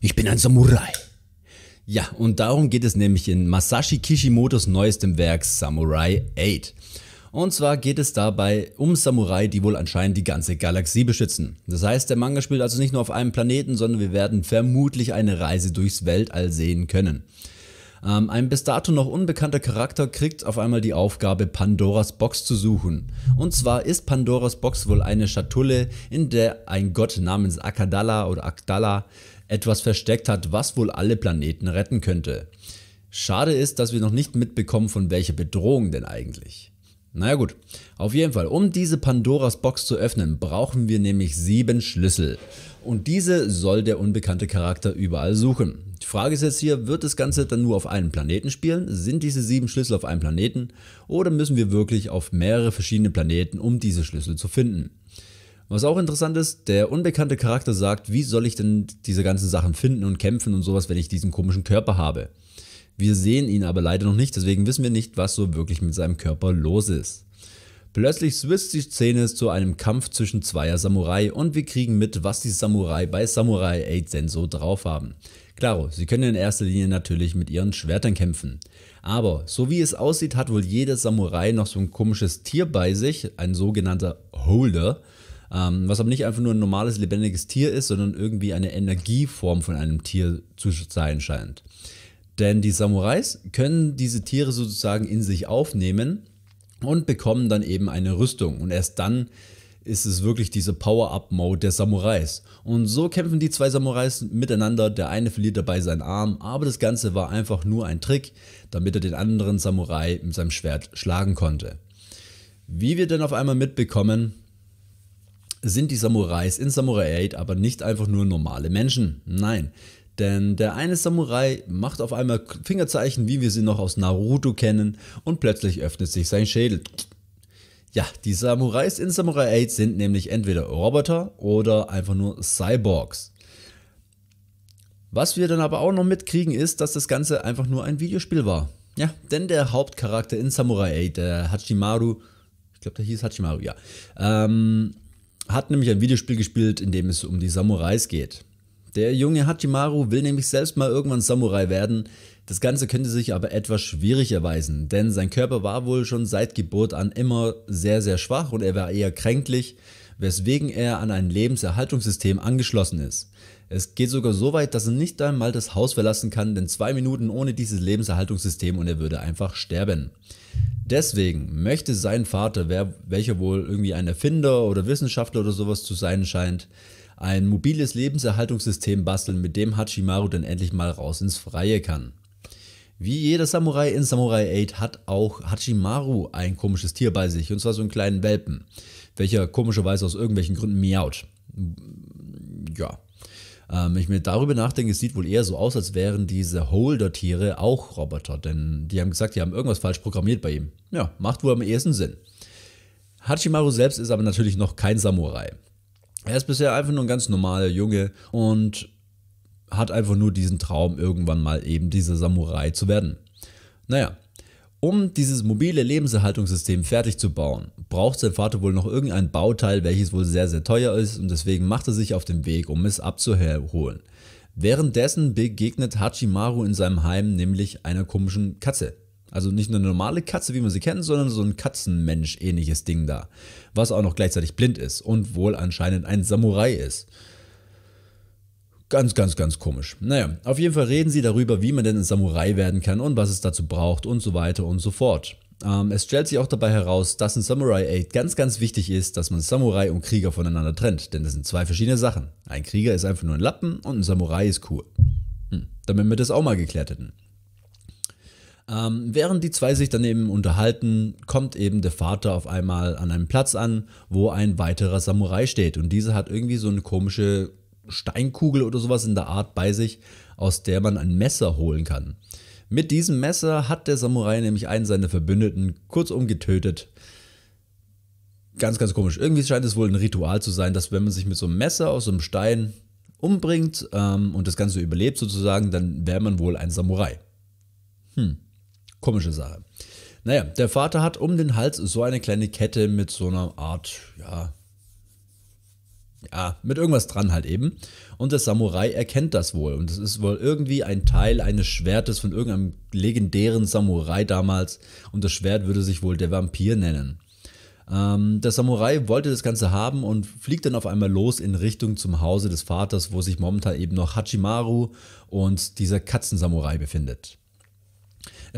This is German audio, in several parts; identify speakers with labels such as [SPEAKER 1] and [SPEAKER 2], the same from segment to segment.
[SPEAKER 1] Ich bin ein Samurai. Ja, und darum geht es nämlich in Masashi Kishimotos neuestem Werk Samurai 8. Und zwar geht es dabei um Samurai, die wohl anscheinend die ganze Galaxie beschützen. Das heißt, der Manga spielt also nicht nur auf einem Planeten, sondern wir werden vermutlich eine Reise durchs Weltall sehen können. Ähm, ein bis dato noch unbekannter Charakter kriegt auf einmal die Aufgabe, Pandoras Box zu suchen. Und zwar ist Pandoras Box wohl eine Schatulle, in der ein Gott namens Akadala oder Akdala etwas versteckt hat, was wohl alle Planeten retten könnte. Schade ist, dass wir noch nicht mitbekommen, von welcher Bedrohung denn eigentlich. Naja gut, auf jeden Fall, um diese Pandoras Box zu öffnen, brauchen wir nämlich sieben Schlüssel. Und diese soll der unbekannte Charakter überall suchen. Die Frage ist jetzt hier, wird das Ganze dann nur auf einem Planeten spielen? Sind diese sieben Schlüssel auf einem Planeten? Oder müssen wir wirklich auf mehrere verschiedene Planeten, um diese Schlüssel zu finden? Was auch interessant ist, der unbekannte Charakter sagt, wie soll ich denn diese ganzen Sachen finden und kämpfen und sowas, wenn ich diesen komischen Körper habe. Wir sehen ihn aber leider noch nicht, deswegen wissen wir nicht, was so wirklich mit seinem Körper los ist. Plötzlich switzt die Szene zu einem Kampf zwischen zweier Samurai und wir kriegen mit, was die Samurai bei Samurai 8 Senso drauf haben. Klaro, sie können in erster Linie natürlich mit ihren Schwertern kämpfen. Aber so wie es aussieht, hat wohl jeder Samurai noch so ein komisches Tier bei sich, ein sogenannter Holder, ähm, was aber nicht einfach nur ein normales lebendiges Tier ist, sondern irgendwie eine Energieform von einem Tier zu sein scheint. Denn die Samurais können diese Tiere sozusagen in sich aufnehmen und bekommen dann eben eine Rüstung. Und erst dann ist es wirklich diese Power-Up-Mode der Samurais. Und so kämpfen die zwei Samurais miteinander. Der eine verliert dabei seinen Arm, aber das Ganze war einfach nur ein Trick, damit er den anderen Samurai mit seinem Schwert schlagen konnte. Wie wir dann auf einmal mitbekommen, sind die Samurais in Samurai 8 aber nicht einfach nur normale Menschen. Nein, denn der eine Samurai macht auf einmal Fingerzeichen, wie wir sie noch aus Naruto kennen, und plötzlich öffnet sich sein Schädel. Ja, die Samurais in Samurai 8 sind nämlich entweder Roboter oder einfach nur Cyborgs. Was wir dann aber auch noch mitkriegen ist, dass das Ganze einfach nur ein Videospiel war. Ja, denn der Hauptcharakter in Samurai 8, der Hachimaru, ich glaube der hieß Hachimaru, ja, ähm, hat nämlich ein Videospiel gespielt, in dem es um die Samurais geht. Der junge Hachimaru will nämlich selbst mal irgendwann Samurai werden. Das Ganze könnte sich aber etwas schwierig erweisen, denn sein Körper war wohl schon seit Geburt an immer sehr, sehr schwach und er war eher kränklich, weswegen er an ein Lebenserhaltungssystem angeschlossen ist. Es geht sogar so weit, dass er nicht einmal das Haus verlassen kann, denn zwei Minuten ohne dieses Lebenserhaltungssystem und er würde einfach sterben. Deswegen möchte sein Vater, wer, welcher wohl irgendwie ein Erfinder oder Wissenschaftler oder sowas zu sein scheint, ein mobiles Lebenserhaltungssystem basteln, mit dem Hachimaru dann endlich mal raus ins Freie kann. Wie jeder Samurai in Samurai 8 hat auch Hachimaru ein komisches Tier bei sich, und zwar so einen kleinen Welpen, welcher komischerweise aus irgendwelchen Gründen miaut. Ja. Ähm, wenn ich mir darüber nachdenke, es sieht wohl eher so aus, als wären diese Holder-Tiere auch Roboter, denn die haben gesagt, die haben irgendwas falsch programmiert bei ihm. Ja, macht wohl am ehesten Sinn. Hachimaru selbst ist aber natürlich noch kein Samurai. Er ist bisher einfach nur ein ganz normaler Junge und hat einfach nur diesen Traum, irgendwann mal eben dieser Samurai zu werden. Naja, um dieses mobile Lebenserhaltungssystem fertig zu bauen, braucht sein Vater wohl noch irgendein Bauteil, welches wohl sehr, sehr teuer ist und deswegen macht er sich auf den Weg, um es abzuholen. Währenddessen begegnet Hachimaru in seinem Heim nämlich einer komischen Katze. Also nicht eine normale Katze, wie man sie kennt, sondern so ein Katzenmensch-ähnliches Ding da. Was auch noch gleichzeitig blind ist und wohl anscheinend ein Samurai ist. Ganz, ganz, ganz komisch. Naja, auf jeden Fall reden sie darüber, wie man denn ein Samurai werden kann und was es dazu braucht und so weiter und so fort. Ähm, es stellt sich auch dabei heraus, dass ein Samurai Aid ganz, ganz wichtig ist, dass man Samurai und Krieger voneinander trennt, denn das sind zwei verschiedene Sachen. Ein Krieger ist einfach nur ein Lappen und ein Samurai ist cool. Hm, damit wir das auch mal geklärt hätten. Ähm, während die zwei sich daneben unterhalten, kommt eben der Vater auf einmal an einem Platz an, wo ein weiterer Samurai steht. Und dieser hat irgendwie so eine komische Steinkugel oder sowas in der Art bei sich, aus der man ein Messer holen kann. Mit diesem Messer hat der Samurai nämlich einen seiner Verbündeten kurzum getötet. Ganz, ganz komisch. Irgendwie scheint es wohl ein Ritual zu sein, dass wenn man sich mit so einem Messer aus so einem Stein umbringt ähm, und das Ganze überlebt sozusagen, dann wäre man wohl ein Samurai. Hm. Komische Sache. Naja, der Vater hat um den Hals so eine kleine Kette mit so einer Art, ja, ja, mit irgendwas dran halt eben. Und der Samurai erkennt das wohl. Und es ist wohl irgendwie ein Teil eines Schwertes von irgendeinem legendären Samurai damals. Und das Schwert würde sich wohl der Vampir nennen. Ähm, der Samurai wollte das Ganze haben und fliegt dann auf einmal los in Richtung zum Hause des Vaters, wo sich momentan eben noch Hachimaru und dieser Katzensamurai befindet.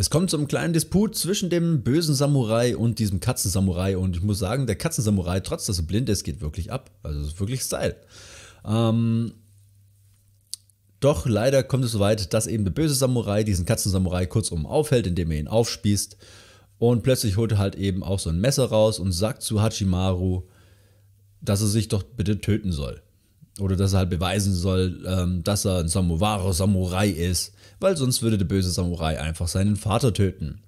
[SPEAKER 1] Es kommt zum kleinen Disput zwischen dem bösen Samurai und diesem Katzensamurai. Und ich muss sagen, der Katzensamurai, trotz dass er blind ist, geht wirklich ab. Also ist wirklich Style. Ähm, doch leider kommt es so weit, dass eben der böse Samurai diesen Katzensamurai kurzum aufhält, indem er ihn aufspießt. Und plötzlich holt er halt eben auch so ein Messer raus und sagt zu Hachimaru, dass er sich doch bitte töten soll. Oder dass er halt beweisen soll, ähm, dass er ein Samuwara Samurai ist, weil sonst würde der böse Samurai einfach seinen Vater töten.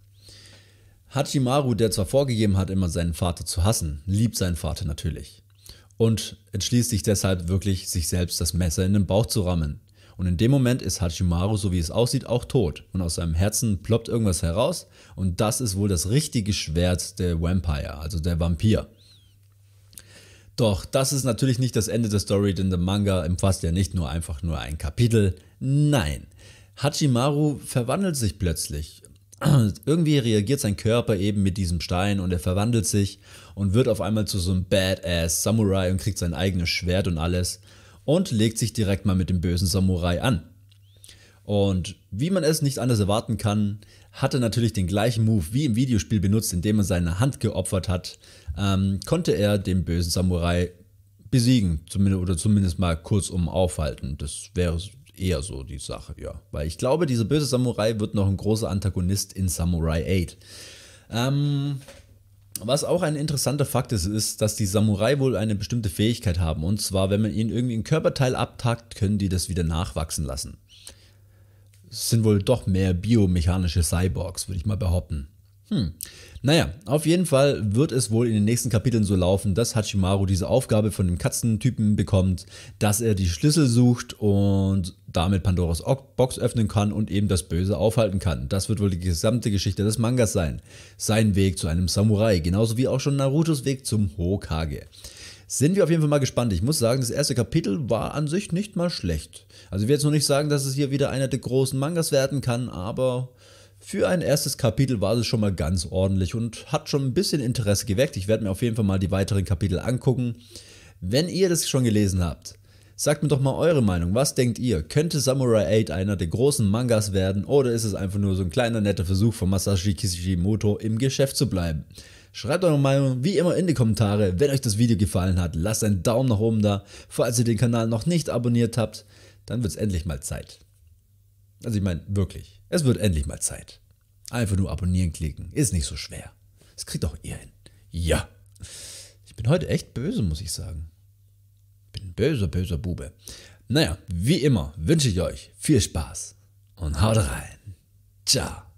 [SPEAKER 1] Hachimaru, der zwar vorgegeben hat, immer seinen Vater zu hassen, liebt seinen Vater natürlich. Und entschließt sich deshalb wirklich, sich selbst das Messer in den Bauch zu rammen. Und in dem Moment ist Hachimaru, so wie es aussieht, auch tot. Und aus seinem Herzen ploppt irgendwas heraus. Und das ist wohl das richtige Schwert der Vampire, also der Vampir. Doch das ist natürlich nicht das Ende der Story, denn der Manga umfasst ja nicht nur einfach nur ein Kapitel. Nein, Hachimaru verwandelt sich plötzlich. Irgendwie reagiert sein Körper eben mit diesem Stein und er verwandelt sich und wird auf einmal zu so einem Badass Samurai und kriegt sein eigenes Schwert und alles und legt sich direkt mal mit dem bösen Samurai an. Und wie man es nicht anders erwarten kann, hatte natürlich den gleichen Move wie im Videospiel benutzt, indem er seine Hand geopfert hat, ähm, konnte er den bösen Samurai besiegen, zumindest oder zumindest mal kurzum aufhalten. Das wäre eher so die Sache, ja. Weil ich glaube, dieser böse Samurai wird noch ein großer Antagonist in Samurai 8. Ähm, was auch ein interessanter Fakt ist, ist, dass die Samurai wohl eine bestimmte Fähigkeit haben. Und zwar, wenn man ihnen irgendwie einen Körperteil abtackt, können die das wieder nachwachsen lassen sind wohl doch mehr biomechanische Cyborgs, würde ich mal behaupten. Hm. Naja, auf jeden Fall wird es wohl in den nächsten Kapiteln so laufen, dass Hachimaru diese Aufgabe von dem Katzentypen bekommt, dass er die Schlüssel sucht und damit Pandoras Box öffnen kann und eben das Böse aufhalten kann. Das wird wohl die gesamte Geschichte des Mangas sein. Sein Weg zu einem Samurai, genauso wie auch schon Narutos Weg zum Hokage. Sind wir auf jeden Fall mal gespannt. Ich muss sagen, das erste Kapitel war an sich nicht mal schlecht. Also ich will jetzt noch nicht sagen, dass es hier wieder einer der großen Mangas werden kann, aber für ein erstes Kapitel war es schon mal ganz ordentlich und hat schon ein bisschen Interesse geweckt. Ich werde mir auf jeden Fall mal die weiteren Kapitel angucken. Wenn ihr das schon gelesen habt, Sagt mir doch mal eure Meinung. Was denkt ihr? Könnte Samurai 8 einer der großen Mangas werden oder ist es einfach nur so ein kleiner netter Versuch von Masashi Kishimoto im Geschäft zu bleiben? Schreibt eure Meinung wie immer in die Kommentare. Wenn euch das Video gefallen hat, lasst einen Daumen nach oben da. Falls ihr den Kanal noch nicht abonniert habt, dann wird es endlich mal Zeit. Also ich meine, wirklich, es wird endlich mal Zeit. Einfach nur abonnieren klicken, ist nicht so schwer. Das kriegt auch ihr hin. Ja. Ich bin heute echt böse, muss ich sagen. Bin böser, böser Bube. Naja, wie immer wünsche ich euch viel Spaß und haut rein. Ciao.